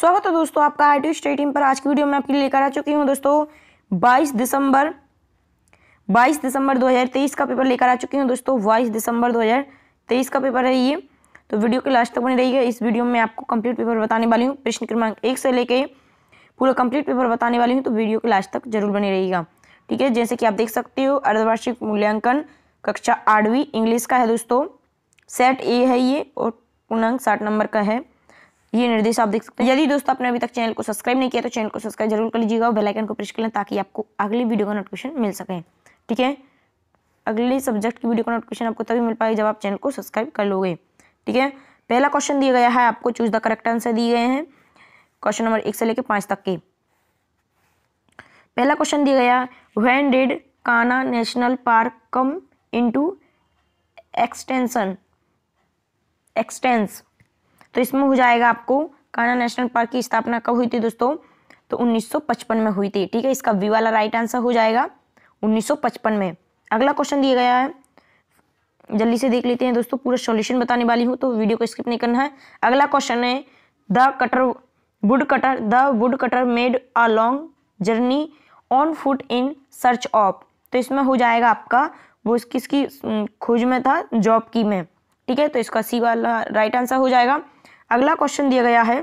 स्वागत है दोस्तों आपका आई टी स्टेडियम पर आज की वीडियो में आपके लिए लेकर आ चुकी हूँ दोस्तों 22 दिसंबर 22 दिसंबर 2023 का पेपर लेकर आ चुकी हूँ दोस्तों 22 दिसंबर 2023 का पेपर है ये तो वीडियो के लास्ट तक बनी रहिएगा इस वीडियो में आपको कंप्लीट पेपर बताने वाली हूँ प्रश्न क्रमांक एक से लेके पूरा कंप्लीट पेपर बताने वाली हूँ तो वीडियो के लास्ट तक जरूर बनी रहेगा ठीक है जैसे कि आप देख सकते हो अर्धवार्षिक मूल्यांकन कक्षा आठवीं इंग्लिश का है दोस्तों सेट ए है ये और पूर्णांक साठ नंबर का है ये निर्देश आप देख सकते हैं यदि दोस्तों आपने अभी तक चैनल को सब्सक्राइब नहीं किया तो चैनल को सब्सक्राइब जरूर कर लीजिएगा और बेलाइकन को प्रेस कर लें ताकि आपको अगली वीडियो का नोटिफिकेशन मिल सके ठीक है अगले सब्जेक्ट की वीडियो का नोटिफिकेशन आपको तभी मिल पाएगी जब आप चैनल को सब्सक्राइब कर लोगे ठीक है पहला क्वेश्चन दिया गया है आपको चूज द करेक्ट आंसर दिए गए हैं क्वेश्चन नंबर एक से लेकर पाँच तक के पहला क्वेश्चन दिया गया when did Kanha national park come to extension existence तो इसमें हो जाएगा आपको कान्हा नेशनल पार्क की स्थापना कब हुई थी दोस्तों तो 1955 में हुई थी ठीक है इसका वी वाला राइट आंसर हो जाएगा 1955 में अगला क्वेश्चन दिया गया है जल्दी से देख लेते हैं दोस्तों पूरा सॉल्यूशन बताने वाली हूँ तो वीडियो को स्किप नहीं करना है अगला क्वेश्चन है the cutter wood cutter the wood cutter made a long journey on foot in search of तो इसमें हो जाएगा आपका वो किसकी खोज में था जॉब की में ठीक है तो इसका सी वाला राइट आंसर हो जाएगा अगला क्वेश्चन दिया गया है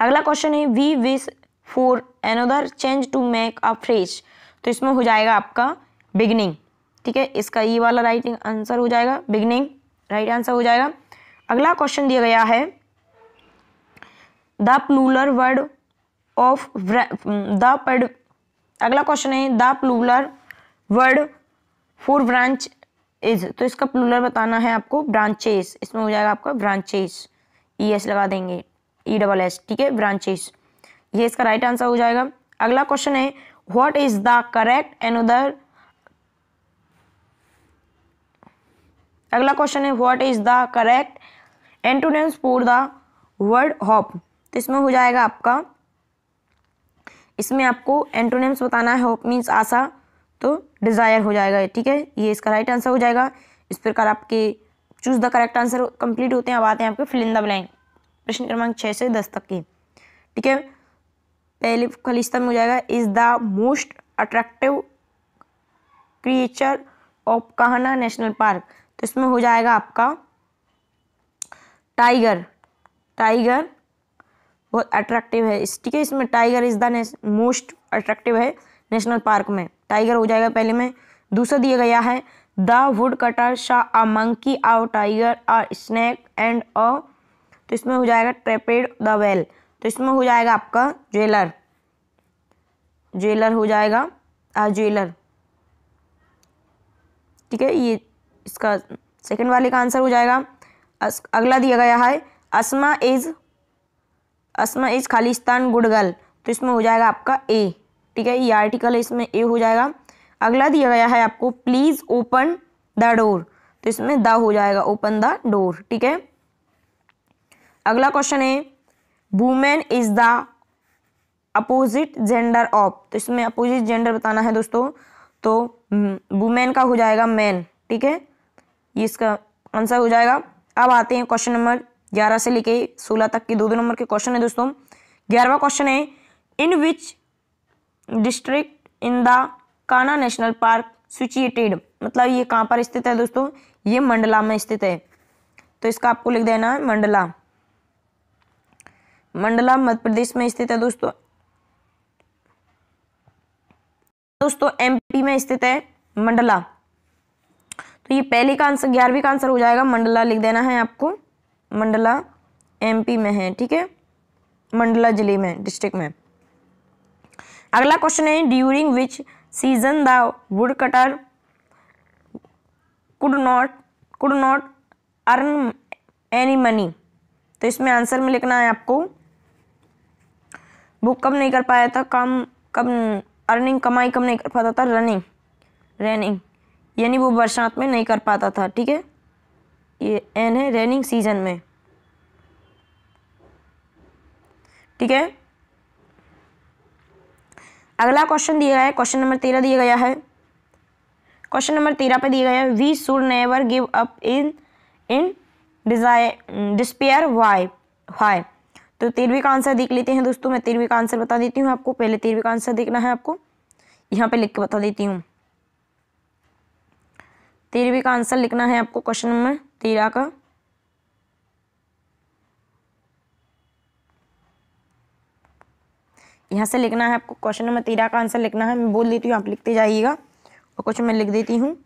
अगला क्वेश्चन है we wish for another change to make a phrase तो इसमें हो जाएगा आपका बिगनिंग ठीक है इसका ये वाला राइट आंसर हो जाएगा बिगनिंग राइट आंसर हो जाएगा अगला क्वेश्चन दिया गया है the plural word of the अगला क्वेश्चन है the plural word for branch is तो इसका प्लूलर बताना है आपको ब्रांचेस इसमें हो जाएगा आपका ब्रांचेस ई एस लगा देंगे ई डबल एस ठीक है ब्रांचेस ये इसका राइट आंसर हो जाएगा अगला क्वेश्चन है what is the correct another अगला क्वेश्चन है what is the correct antonyms for the word hop तो इसमें हो जाएगा आपका इसमें आपको एंटोनिम्स बताना है हॉप मीन्स आशा तो डिज़ायर हो जाएगा ठीक है ये इसका राइट आंसर हो जाएगा इस प्रकार आपके choose the correct answer complete होते हैं अब आते हैं आपके फिल इन द ब्लैंक प्रश्न क्रमांक छः से दस तक के ठीक है पहले खलिस्तान हो जाएगा is the most attractive creature of Kanha national park तो इसमें हो जाएगा आपका टाइगर टाइगर बहुत अट्रैक्टिव है इस ठीक है इसमें tiger is the most attractive है नेशनल पार्क में टाइगर हो जाएगा पहले में दूसरा दिया गया है the wood cutter saw a monkey or tiger a snake and a तो इसमें हो जाएगा ट्रेपेड द वेल तो इसमें हो जाएगा आपका ज्वेलर ज्वेलर हो जाएगा आ ज्वेलर ठीक है ये इसका सेकंड वाले का आंसर हो जाएगा अगला दिया गया है अस्मा इज अस्मा इज खालिस्तान गुड़गल तो इसमें हो जाएगा आपका ए ठीक है ये आर्टिकल है इसमें ए हो जाएगा अगला दिया गया है आपको प्लीज़ ओपन द डोर तो इसमें द हो जाएगा ओपन द डोर ठीक है अगला क्वेश्चन है women is the opposite gender of तो इसमें अपोजिट जेंडर बताना है दोस्तों तो वुमेन हम्म, का हो जाएगा मैन ठीक है ये इसका आंसर हो जाएगा अब आते हैं क्वेश्चन नंबर ग्यारह से लेके सोलह तक के दो दो नंबर के क्वेश्चन है दोस्तों ग्यारहवा क्वेश्चन है in which district in the Kanha national park situated मतलब ये कहाँ पर स्थित है दोस्तों ये मंडला में स्थित है तो इसका आपको लिख देना है मंडला मंडला मध्य प्रदेश में स्थित है दोस्तों दोस्तों एमपी में स्थित है मंडला तो ये पहले का आंसर ग्यारहवीं का आंसर हो जाएगा मंडला लिख देना है आपको मंडला एमपी में है ठीक है मंडला जिले में डिस्ट्रिक्ट में अगला क्वेश्चन है during which season the wood cutter could not could not earn any money तो इसमें आंसर में लिखना है आपको बुक कब नहीं कर पाया था कम कब अर्निंग कमाई कम नहीं कर पाता था रनिंग रनिंग यानी वो बरसात में नहीं कर पाता था ठीक है ये एन है रेनिंग सीजन में ठीक है अगला क्वेश्चन दिया गया है क्वेश्चन नंबर तेरह दिया गया है क्वेश्चन नंबर तेरह पे दिया गया है we should never give up in in desire despair why why तो तेरहवीं का आंसर देख लेते हैं दोस्तों मैं तेरहवीं का आंसर बता देती हूँ आपको पहले तेरहवीं का आंसर देखना है आपको यहाँ पे लिख के बता देती हूँ तेरहवीं का आंसर लिखना है आपको क्वेश्चन नंबर तेरह का यहाँ से लिखना है आपको क्वेश्चन नंबर तेरह का आंसर लिखना है मैं बोल देती हूँ आप लिखते जाइएगा और कुछ मैं लिख देती हूँ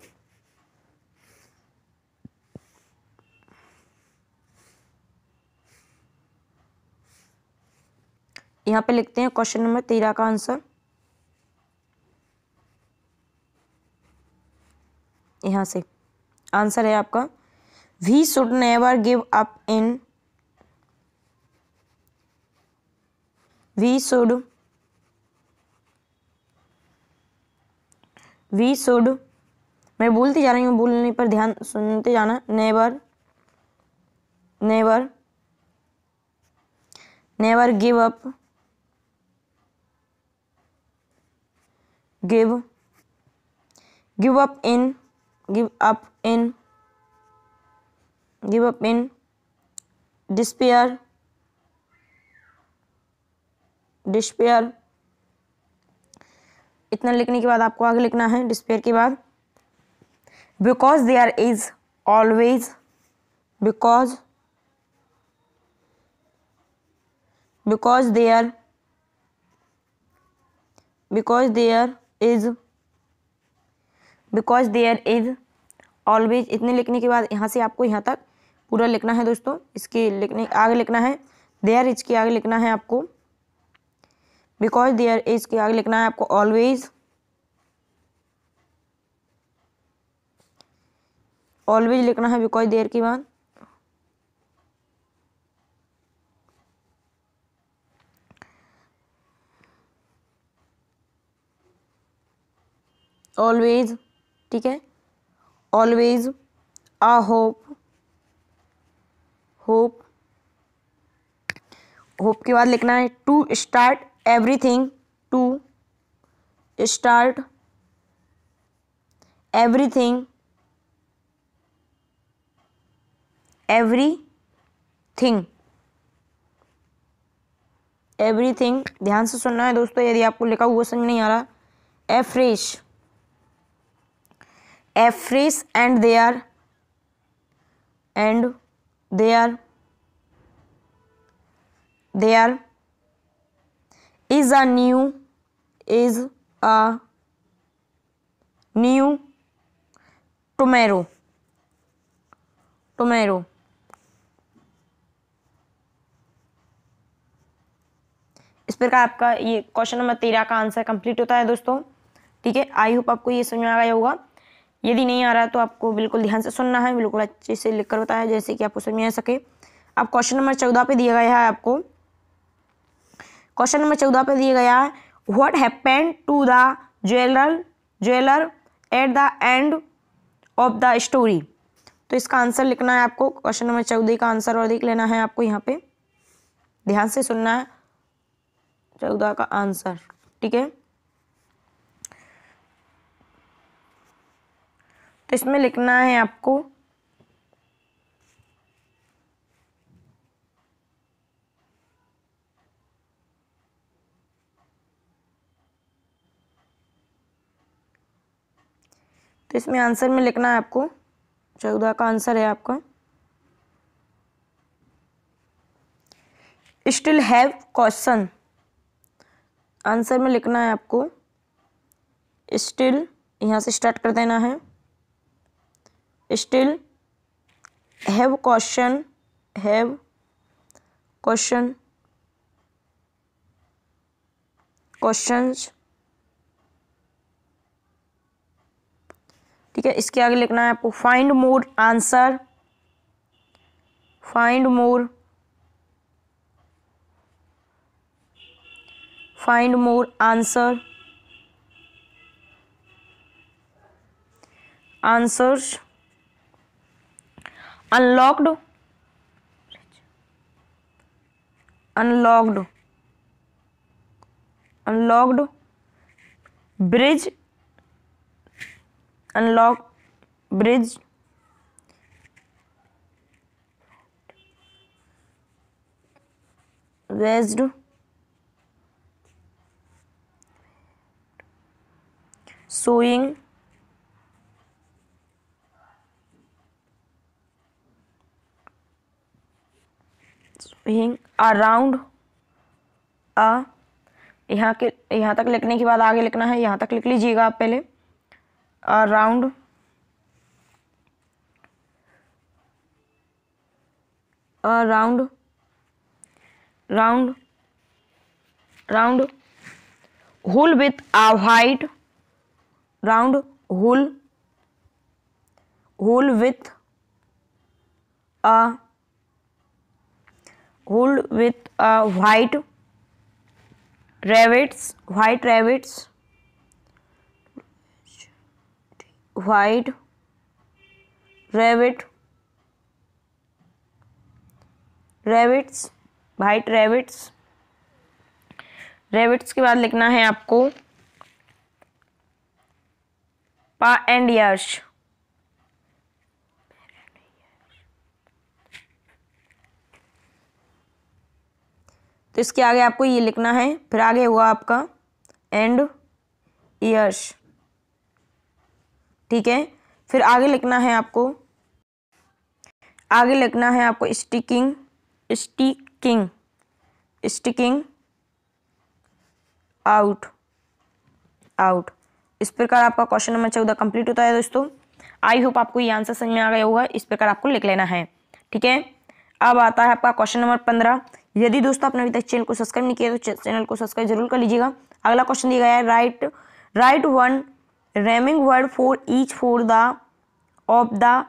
यहाँ पे लिखते हैं क्वेश्चन नंबर तेरह का आंसर यहाँ से आंसर है आपका we should never give up in we should we should मैं बोलती जा रही हूँ बोलने पर ध्यान सुनते जाना never never never give up give give up in give up in give up in despair despair इतना लिखने के बाद आपको आगे लिखना है डिस्पेयर के बाद because are is always because because are because are is because are is always इतने लिखने के बाद यहाँ से आपको यहाँ तक पूरा लिखना है दोस्तों इसके लिखने आगे लिखना है देयर इज के आगे लिखना है आपको बिकॉज देयर इज के आगे लिखना है आपको ऑलवेज ऑलवेज लिखना है बिकॉज देयर के बाद ऑलवेज ठीक है always a hope hope hope के बाद लिखना है to start everything to start everything everything thing ध्यान से सुनना है दोस्तों यदि आपको लिखा हुआ समझ नहीं आ रहा afresh afresh and they are and they are they are is a new is a new tomato tomato इस प्रकार आपका ये क्वेश्चन नंबर तेरह का आंसर कंप्लीट होता है दोस्तों ठीक है आई होप आपको ये समझ में आ गया होगा यदि नहीं आ रहा तो आपको बिल्कुल ध्यान से सुनना है बिल्कुल अच्छे से लिखकर बताया जैसे कि आपको समझ में आ सके अब क्वेश्चन नंबर चौदह पे दिया गया है आपको क्वेश्चन नंबर चौदह पे दिया गया है what happen to the jeweller jeweller at the end of the story तो इसका आंसर लिखना है आपको क्वेश्चन नंबर चौदह का आंसर और लिख लेना है आपको यहाँ पे ध्यान से सुनना है चौदह का आंसर ठीक है तो इसमें लिखना है आपको तो इसमें आंसर में लिखना है आपको चौदह का आंसर है आपका स्टिल हैव क्वेश्चन आंसर में लिखना है आपको स्टिल यहाँ से स्टार्ट कर देना है still have question have question questions ठीक है इसके आगे लिखना है आपको find more answer find more find more answer answers unlocked unlocked unlocked bridge unlock bridge was sowing sowing around यहाँ के यहाँ तक लिखने के बाद आगे लिखना है यहाँ तक लिख लीजिएगा आप पहले around around round round hole with a white round hole hole with a hole with a white rabbits white rabbits white rabbit rabbits white rabbits rabbits के बाद लिखना है आपको पा एंड यश तो इसके आगे आपको ये लिखना है फिर आगे हुआ आपका एंड यश ठीक है फिर आगे लिखना है आपको आगे लिखना है आपको sticking sticking sticking out out इस प्रकार आपका क्वेश्चन नंबर चौदह कंप्लीट होता है दोस्तों आई होप आपको ये आंसर समझ में आ गया होगा इस प्रकार आपको लिख लेना है ठीक है अब आता है आपका क्वेश्चन नंबर पंद्रह यदि दोस्तों आपने अभी तक चैनल को सब्सक्राइब नहीं किया तो चैनल को सब्सक्राइब जरूर कर लीजिएगा अगला क्वेश्चन दिया गया है write write one rhyming word for each for the of the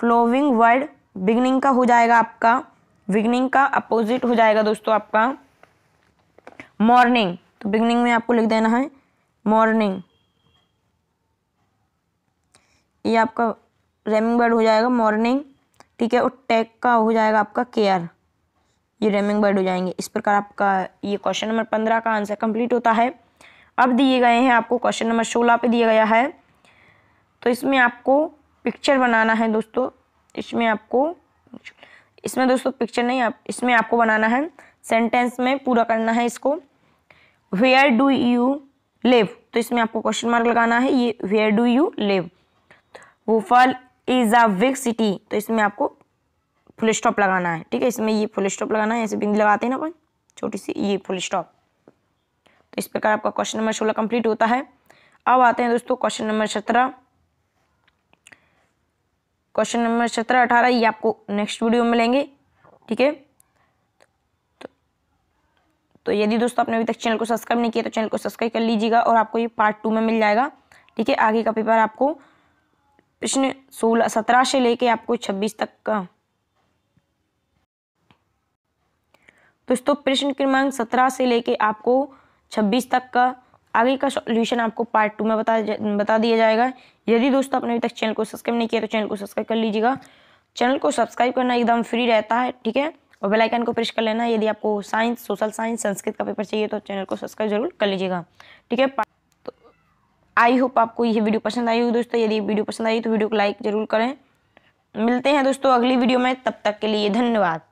following word beginning का हो जाएगा आपका बिगनिंग का अपोजिट हो जाएगा दोस्तों आपका मॉर्निंग तो बिगनिंग में आपको लिख देना है मॉर्निंग ये आपका रेमिंग वर्ड हो जाएगा मॉर्निंग ठीक है और टैग का हो जाएगा आपका केयर ये रेमिंग वर्ड हो जाएंगे इस प्रकार आपका ये क्वेश्चन नंबर पंद्रह का आंसर कंप्लीट होता है अब दिए गए हैं आपको क्वेश्चन नंबर सोलह पे दिया गया है तो इसमें आपको पिक्चर बनाना है दोस्तों इसमें आपको इसमें दोस्तों पिक्चर नहीं आप इसमें आपको बनाना है सेंटेंस में पूरा करना है इसको वेयर डू यू लिव तो इसमें आपको क्वेश्चन मार्क लगाना है ये वेयर डू यू लिव वोफल इज अ बिग सिटी तो इसमें आपको फुल स्टॉप लगाना है ठीक है इसमें ये फुल स्टॉप लगाना है ऐसे बिंदी लगाते हैं ना अपन छोटी सी ये फुल स्टॉप इस प्रकार आपका क्वेश्चन नंबर सोलह कंप्लीट होता है अब आते हैं दोस्तों क्वेश्चन नंबर सत्रह क्वेश्चन नंबर सत्रह अठारह ये आपको नेक्स्ट वीडियो में मिलेंगे ठीक है तो, तो यदि दोस्तों आपने अभी तक चैनल को सब्सक्राइब नहीं किया तो चैनल को सब्सक्राइब कर लीजिएगा और आपको ये पार्ट टू में मिल जाएगा ठीक है आगे का पेपर आपको प्रश्न सोलह सत्रह से लेके आपको छब्बीस तक का दोस्तों प्रश्न क्रमांक सत्रह से लेके आपको छब्बीस तक का आगे का सॉल्यूशन आपको पार्ट टू में बता बता दिया जाएगा यदि दोस्तों आपने अभी तक चैनल को सब्सक्राइब नहीं किया तो चैनल को सब्सक्राइब कर लीजिएगा चैनल को सब्सक्राइब करना एकदम फ्री रहता है ठीक है और बेल आइकन को प्रेस कर लेना यदि आपको साइंस सोशल साइंस संस्कृत का पेपर चाहिए तो चैनल को सब्सक्राइब जरूर कर लीजिएगा ठीक है तो आई होप आपको यह वीडियो पसंद आई होगी दोस्तों यदि वीडियो पसंद आई तो वीडियो को लाइक जरूर करें मिलते हैं दोस्तों अगली वीडियो में तब तक के लिए धन्यवाद